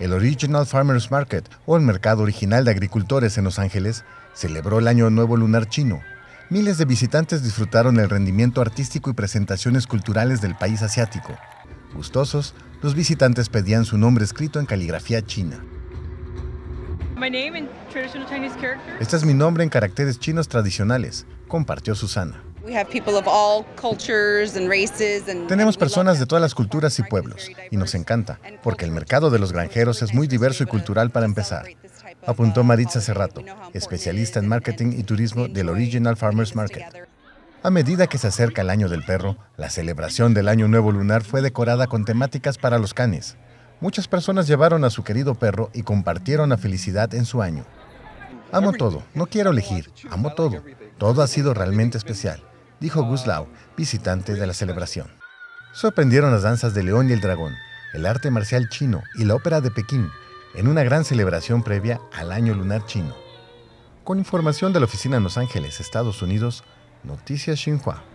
el Original Farmers Market o el Mercado Original de Agricultores en Los Ángeles celebró el Año Nuevo Lunar Chino. Miles de visitantes disfrutaron el rendimiento artístico y presentaciones culturales del país asiático. Gustosos, los visitantes pedían su nombre escrito en caligrafía china. Este es mi nombre en caracteres chinos tradicionales, compartió Susana. Tenemos personas de todas las culturas y pueblos, y nos encanta, porque el mercado de los granjeros es muy diverso y cultural para empezar, apuntó Maritza Cerrato, especialista en marketing y turismo del Original Farmers Market. A medida que se acerca el año del perro, la celebración del Año Nuevo Lunar fue decorada con temáticas para los canes. Muchas personas llevaron a su querido perro y compartieron la felicidad en su año. Amo todo, no quiero elegir, amo todo. Todo ha sido realmente especial dijo Guslau, visitante de la celebración. Sorprendieron las danzas de León y el Dragón, el arte marcial chino y la ópera de Pekín, en una gran celebración previa al año lunar chino. Con información de la oficina en Los Ángeles, Estados Unidos, Noticias Xinhua.